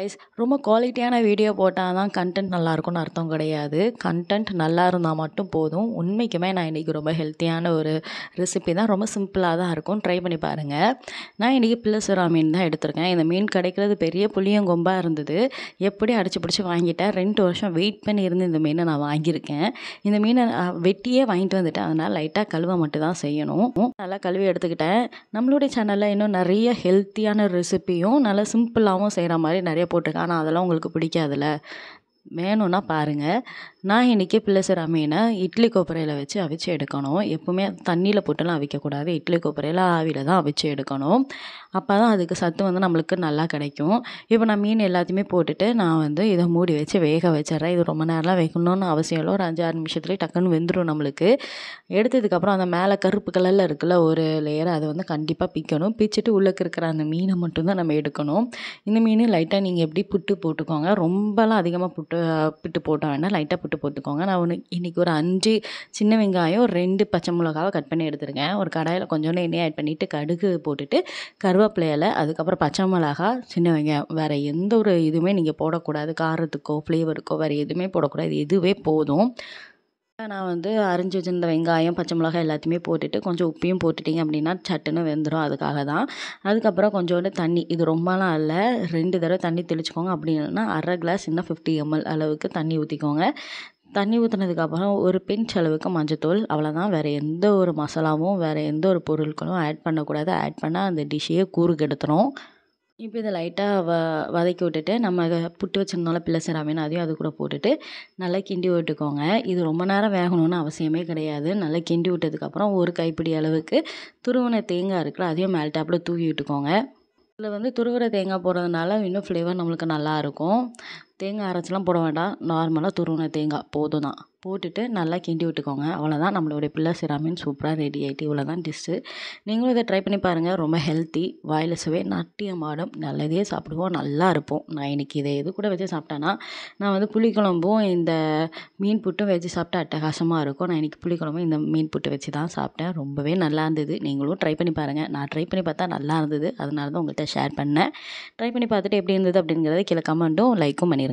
guys ரொம்ப குவாலிட்டியான video போட்டால் தான் கண்டென்ட் நல்லாயிருக்கும்னு அர்த்தம் கிடையாது கண்டென்ட் நல்லா இருந்தால் மட்டும் போதும் உண்மைக்குமே நான் இன்றைக்கி ரொம்ப ஹெல்த்தியான ஒரு ரெசிபி தான் ரொம்ப சிம்பிளாக தான் இருக்கும் ட்ரை பண்ணி பாருங்கள் நான் இன்றைக்கி பிள்ளசுரா மீன் தான் எடுத்திருக்கேன் இந்த மீன் கிடைக்கிறது பெரிய கொம்பாக இருந்தது எப்படி அடிச்சு பிடிச்சி வாங்கிட்டேன் ரெண்டு வருஷம் வெயிட் பண்ணி இருந்து இந்த மீனை நான் வாங்கியிருக்கேன் இந்த மீனை வெட்டியே வாங்கிட்டு வந்துட்டேன் அதனால் லைட்டாக கழுவ மட்டும் தான் செய்யணும் நல்லா கழுவி எடுத்துக்கிட்டேன் நம்மளுடைய சேனலில் இன்னும் நிறைய ஹெல்த்தியான ரெசிப்பியும் நல்லா சிம்பிளாகவும் செய்கிற மாதிரி நிறைய போட்டிருக்கேன் ஆனால் அதெல்லாம் உங்களுக்கு பிடிக்காதுல்ல வேணும்னா பாருங்கள் நான் இன்றைக்கி பிள்ளைசர் மீனை இட்லி கொப்பரையில் வச்சு அவிச்சு எடுக்கணும் எப்போவுமே தண்ணியில் போட்டுலாம் அவிக்கக்கூடாது இட்லி கொப்பரையில் ஆவியில் தான் அவிச்சு எடுக்கணும் அப்போ தான் அதுக்கு சத்து வந்து நம்மளுக்கு நல்லா கிடைக்கும் இப்போ நான் மீன் எல்லாத்தையுமே போட்டுட்டு நான் வந்து இதை மூடி வச்சு வேக வச்சிட்றேன் இது ரொம்ப நேரம்லாம் வைக்கணும்னு அவசியம் இல்லை ஒரு அஞ்சு ஆறு நிமிஷத்துலேயே டக்குன்னு வெந்துடும் நம்மளுக்கு எடுத்ததுக்கப்புறம் அந்த மேலே கருப்பு கலரில் இருக்குல்ல ஒரு லேயரை அதை வந்து கண்டிப்பாக பிக்கணும் பிச்சுட்டு உள்ளக்கு இருக்கிற அந்த மீனை மட்டும்தான் நம்ம எடுக்கணும் இந்த மீன் லைட்டாக நீங்கள் எப்படி புட்டு போட்டுக்கோங்க ரொம்பலாம் அதிகமாக புட்டு புட்டு போட்டோம் வேணால் லைட்டாக புட்டு போட்டுக்கோங்க நான் ஒன்று இன்றைக்கி ஒரு அஞ்சு சின்ன வெங்காயம் ரெண்டு பச்சை மிளகாவை கட் பண்ணி எடுத்துருக்கேன் ஒரு கடாயில் கொஞ்சோண்டு எண்ணெய் ஆட் பண்ணிவிட்டு கடுகு போட்டுட்டு கருவேப்பிலையில் அதுக்கப்புறம் பச்சை மிளகா சின்ன வெங்காயம் வேறு எந்த ஒரு இதுவுமே நீங்கள் போடக்கூடாது காரத்துக்கோ ஃப்ளேவருக்கோ வேறு எதுவுமே போடக்கூடாது இதுவே போதும் நான் வந்து அரிஞ்சு வச்சுருந்த வெங்காயம் பச்சை மிளகாய் எல்லாத்தையுமே போட்டுட்டு கொஞ்சம் உப்பையும் போட்டுட்டிங்க அப்படின்னா சட்டுன்னு வெந்துடும் அதுக்காக தான் அதுக்கப்புறம் கொஞ்சோண்டு தண்ணி இது ரொம்பலாம் இல்லை ரெண்டு தடவை தண்ணி தெளிச்சுக்கோங்க அப்படின்னா அரை கிளாஸ் இன்னும் ஃபிஃப்டி எம்எல் அளவுக்கு தண்ணி ஊற்றிக்கோங்க தண்ணி ஊற்றினதுக்கப்புறம் ஒரு பிஞ்ச் அளவுக்கு மஞ்சத்தூள் அவ்வளோதான் வேறு எந்த ஒரு மசாலாவும் வேறு எந்த ஒரு பொருட்களும் ஆட் பண்ணக்கூடாது ஆட் பண்ணால் அந்த டிஷ்ஷையே கூறு கெடுத்துரும் இப்போ இதை லைட்டாக வ வதக்கி விட்டுட்டு நம்ம புட்டு வச்சுருந்தாலும் பிள்ளை சிராமின்னு அதையும் அது கூட போட்டுட்டு நல்லா கிண்டி விட்டுக்கோங்க இது ரொம்ப நேரம் வேகணும்னு அவசியமே கிடையாது நல்லா கிண்டி விட்டதுக்கப்புறம் ஒரு கைப்பிடி அளவுக்கு துருவன தேங்காய் இருக்குல்ல அதையும் மேல்டாப்பில் தூவி விட்டுக்கோங்க இதில் வந்து துருவுற தேங்காய் போடுறதுனால இன்னும் ஃப்ளேவர் நம்மளுக்கு நல்லாயிருக்கும் தேங்காய் அரைச்சிலாம் போட வேண்டாம் நார்மலாக துருவின தேங்காய் போதும் தான் போட்டுட்டு நல்லா கிண்டி விட்டுக்கோங்க அவ்வளோதான் நம்மளுடைய பிள்ளை சிராமின் சூப்பராக ரெடி ஆகிட்டு இவ்வளோ தான் டிஷ்ஷு நீங்களும் இதை ட்ரை பண்ணி பாருங்கள் ரொம்ப ஹெல்த்தி வாயிலசவே நட்டிய நட்டியம் நல்லதே சாப்பிடுவோம் நல்லா இருப்போம் நான் இன்றைக்கி இதை எது கூட வச்சு சாப்பிட்டேன்னா நான் வந்து புளிக்குழம்பும் இந்த மீன் புட்டும் வச்சு சாப்பிட்டா அட்டகாசமாக இருக்கும் நான் இன்றைக்கி புளிக்குழம்பும் இந்த மீன் புட்டு வச்சு தான் சாப்பிட்டேன் ரொம்பவே நல்லா இருந்தது நீங்களும் ட்ரை பண்ணி பாருங்கள் நான் ட்ரை பண்ணி பார்த்தா நல்லா இருந்தது அதனால தான் உங்கள்கிட்ட ஷேர் பண்ணேன் ட்ரை பண்ணி பார்த்துட்டு எப்படி இருந்தது அப்படிங்கிறத கீழே கமெண்ட்டும் லைக்கும் பண்ணிடுறேன்